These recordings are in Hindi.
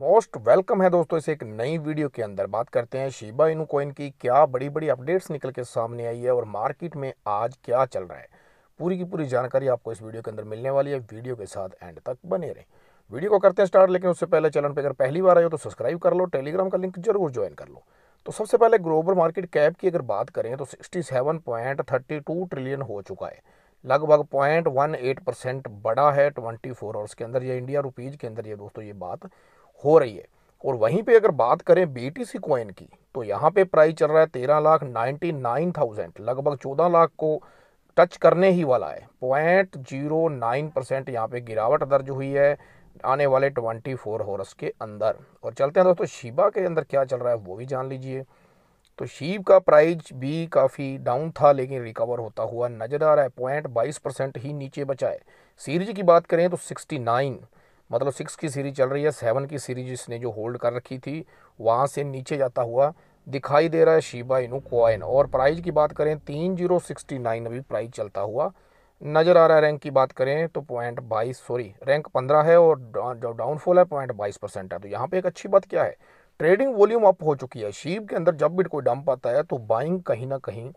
मोस्ट वेलकम है दोस्तों इसे एक नई वीडियो के अंदर बात करते हैं शिबा इनू की क्या बड़ी बड़ी अपडेट्स निकल के सामने आई है और मार्केट में आज क्या चल रहा है पूरी की पूरी जानकारी आपको इस वीडियो के अंदर मिलने वाली है वीडियो के साथ एंड तक बने रहें वीडियो को करते हैं स्टार्ट लेकिन उससे पहले चैनल पर अगर पहली बार आए हो तो सब्सक्राइब कर लो टेलीग्राम का लिंक जरूर ज्वाइन कर लो तो सबसे पहले ग्लोबल मार्केट कैप की अगर बात करें तो सिक्सटी ट्रिलियन हो चुका है लगभग पॉइंट वन एट परसेंट बड़ा है ट्वेंटी फोर आवर्स के अंदर ये इंडिया रुपीज़ के अंदर ये दोस्तों ये बात हो रही है और वहीं पे अगर बात करें बीटीसी कॉइन की तो यहाँ पे प्राइस चल रहा है तेरह लाख नाइन्टी नाइन थाउजेंड लगभग चौदह लाख को टच करने ही वाला है पॉइंट जीरो नाइन परसेंट यहाँ पे गिरावट दर्ज हुई है आने वाले ट्वेंटी फोर हॉर्स के अंदर और चलते हैं दोस्तों शिबा के अंदर क्या चल रहा है वो भी जान लीजिए तो शीब का प्राइस भी काफ़ी डाउन था लेकिन रिकवर होता हुआ नजर आ रहा है पॉइंट बाईस परसेंट ही नीचे बचा है सीरीज की बात करें तो सिक्सटी नाइन मतलब सिक्स की सीरीज चल रही है सेवन की सीरीज इसने जो होल्ड कर रखी थी वहाँ से नीचे जाता हुआ दिखाई दे रहा है शीबा इनू कॉइन और प्राइज की बात करें तीन जीरो सिक्सटी नाइन अभी प्राइज चलता हुआ नज़र आ रहा है रैंक की बात करें तो पॉइंट बाईस सॉरी रैंक पंद्रह है और जो डाउनफॉल है पॉइंट बाईस परसेंट है तो यहाँ पे एक अच्छी बात क्या है ट्रेडिंग वॉल्यूम अप हो चुकी है शीप के अंदर जब भी कोई डंप आता है तो बाइंग कहीं ना कहीं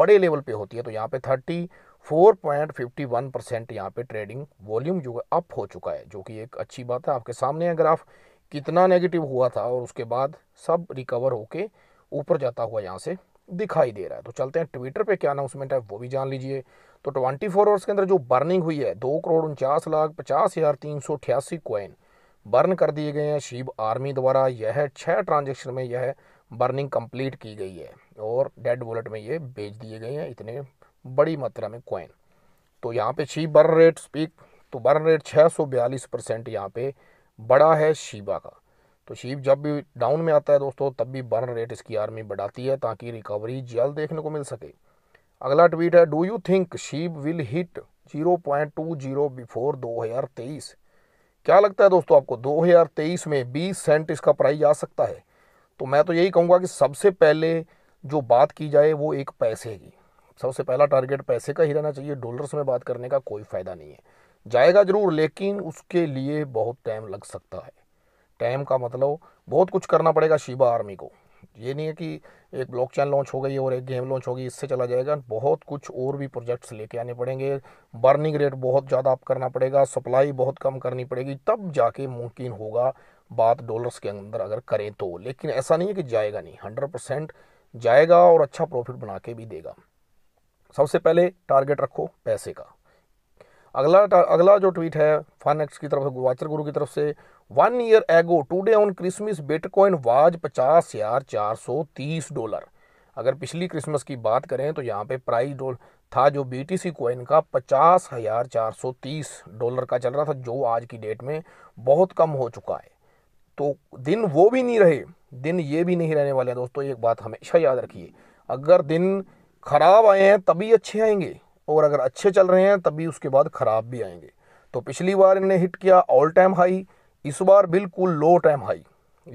बड़े लेवल पे होती है तो यहाँ पे थर्टी 4.51 परसेंट यहाँ पे ट्रेडिंग वॉल्यूम जो है अप हो चुका है जो कि एक अच्छी बात है आपके सामने है ग्राफ कितना नेगेटिव हुआ था और उसके बाद सब रिकवर होके ऊपर जाता हुआ यहाँ से दिखाई दे रहा है तो चलते हैं ट्विटर पे क्या अनाउंसमेंट है वो भी जान लीजिए तो 24 फोर आवर्स के अंदर जो बर्निंग हुई है दो करोड़ उनचास लाख पचास हज़ार तीन सौ अठासी कोइन बर्न कर दिए गए हैं शिव आर्मी द्वारा यह छः ट्रांजेक्शन में यह बर्निंग कंप्लीट की गई है और डेड वॉलेट में ये बेच दिए गए हैं इतने बड़ी मात्रा में कॉइन तो यहाँ पे शी बर्न रेट स्पीक तो बर्न रेट 642 परसेंट यहाँ पे बड़ा है शीबा का तो शीब जब भी डाउन में आता है दोस्तों तब भी बर्न रेट इसकी आर्मी बढ़ाती है ताकि रिकवरी जल्द देखने को मिल सके अगला ट्वीट है do you think Shib will hit 0.20 before 2023 क्या लगता है दोस्तों आपको 2023 में 20 सेंट इसका प्राइस आ सकता है तो मैं तो यही कहूँगा कि सबसे पहले जो बात की जाए वो एक पैसे की सबसे पहला टारगेट पैसे का ही रहना चाहिए डॉलर्स में बात करने का कोई फ़ायदा नहीं है जाएगा ज़रूर लेकिन उसके लिए बहुत टाइम लग सकता है टाइम का मतलब बहुत कुछ करना पड़ेगा शिबा आर्मी को ये नहीं है कि एक ब्लॉक चैन लॉन्च हो गई और एक गेम लॉन्च होगी इससे चला जाएगा बहुत कुछ और भी प्रोजेक्ट्स लेके आने पड़ेंगे बर्निंग रेट बहुत ज़्यादा आप करना पड़ेगा सप्लाई बहुत कम करनी पड़ेगी तब जाके मुमकिन होगा बात डॉलर्स के अंदर अगर करें तो लेकिन ऐसा नहीं है कि जाएगा नहीं हंड्रेड परसेंट जाएगा और अच्छा प्रॉफिट बना के भी देगा सबसे पहले टारगेट रखो पैसे का अगला अगला जो ट्वीट है एक्स की तरफ से वाचर गुरु की तरफ से one year ago today on Christmas bitcoin was पचास हजार चार सौ तीस डॉलर अगर पिछली क्रिसमस की बात करें तो यहाँ पे प्राइस डॉल था जो बी टी सी कोइन का पचास हज़ार चार सौ तीस डॉलर का चल रहा था जो आज की डेट में बहुत कम हो चुका है तो दिन वो भी नहीं रहे दिन ये भी नहीं रहने वाले दोस्तों एक बात हमेशा याद रखिए अगर दिन ख़राब आए हैं तभी अच्छे आएंगे और अगर अच्छे चल रहे हैं तभी उसके बाद ख़राब भी आएंगे तो पिछली बार इन्हें हिट किया ऑल टाइम हाई इस बार बिल्कुल लो टाइम हाई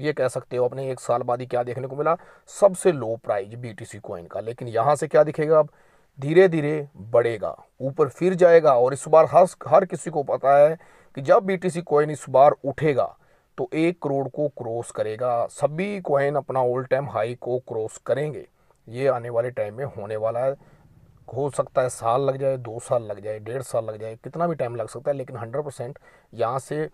ये कह सकते हो अपने एक साल बाद ही क्या देखने को मिला सबसे low price B T C coin का लेकिन यहाँ से क्या दिखेगा अब धीरे धीरे बढ़ेगा ऊपर फिर जाएगा और इस बार हर हर किसी को पता है कि जब बी टी सी कॉइन इस बार उठेगा तो एक करोड़ को क्रॉस करेगा सभी कॉइन अपना ऑल टाइम हाई को क्रॉस करेंगे ये आने वाले टाइम में होने वाला है हो सकता है साल लग जाए दो साल लग जाए डेढ़ साल लग जाए कितना भी टाइम लग सकता है लेकिन हंड्रेड परसेंट यहाँ से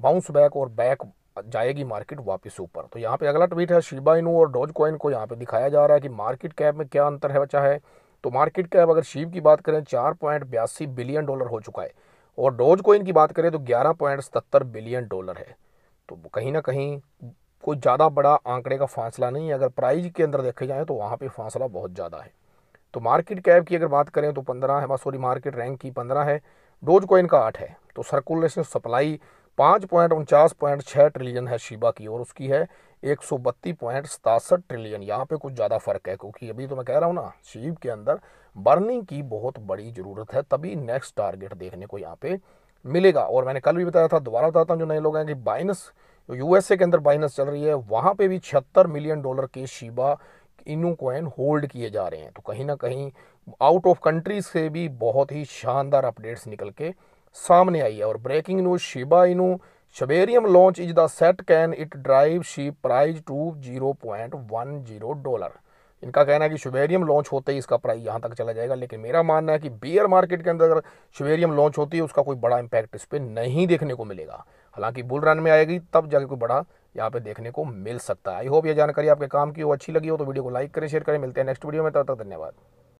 बाउंस बैक और बैक जाएगी मार्केट वापस ऊपर तो यहाँ पे अगला ट्वीट है शिबा इनू और डॉज कॉइन को यहाँ पे दिखाया जा रहा है कि मार्केट कैप में क्या अंतर है बचा है तो मार्केट कैप अगर शिव की बात करें चार पॉइंट बयासी बिलियन डॉलर हो चुका है और डोज कोइन की बात करें तो ग्यारह पॉइंट सतर बिलियन डॉलर है तो कहीं ना कहीं कोई ज़्यादा बड़ा आंकड़े का फासला नहीं है अगर प्राइज के अंदर देखे जाए तो वहाँ पर फासला बहुत ज़्यादा है तो मार्केट कैप की अगर बात करें तो पंद्रह है सॉरी मार्केट रैंक की पंद्रह है डोज कोइन का आठ है तो सर्कुलेशन सप्लाई पाँच पॉइंट उनचास पॉइंट छः ट्रिलियन है शिबा की और उसकी है एक सौ बत्तीस पॉइंट सतासठ ट्रिलियन यहाँ पे कुछ ज़्यादा फ़र्क है क्योंकि अभी तो मैं कह रहा हूँ ना शिव के अंदर बर्निंग की बहुत बड़ी ज़रूरत है तभी नेक्स्ट टारगेट देखने को यहाँ पे मिलेगा और मैंने कल भी बताया था दोबारा बताता हूँ जो नए लोग हैं कि बाइनस यूएसए तो के अंदर बाइनस चल रही है वहां पे भी छिहत्तर मिलियन डॉलर के शिबा इनू कॉइन होल्ड किए जा रहे हैं तो कहीं ना कहीं आउट ऑफ कंट्री से भी बहुत ही शानदार अपडेट्स निकल के सामने आई है और breaking news Shiba Inu Shibarium launch is the set can it drive Shib price to zero point one zero dollar इनका कहना है कि शुबेरियम लॉन्च होते ही इसका प्राइस यहाँ तक चला जाएगा लेकिन मेरा मानना है कि बियर मार्केट के अंदर अगर शुबेरियम लॉन्च होती है उसका कोई बड़ा इम्पैक्ट इस पर नहीं देखने को मिलेगा हालांकि बुल रन में आएगी तब जाके कोई बड़ा यहाँ पे देखने को मिल सकता है आई होप ये जानकारी आपके काम की हो अच्छी लगी हो तो वीडियो को लाइक करें शेयर करें मिलते हैं नेक्स्ट वीडियो में तब तक धन्यवाद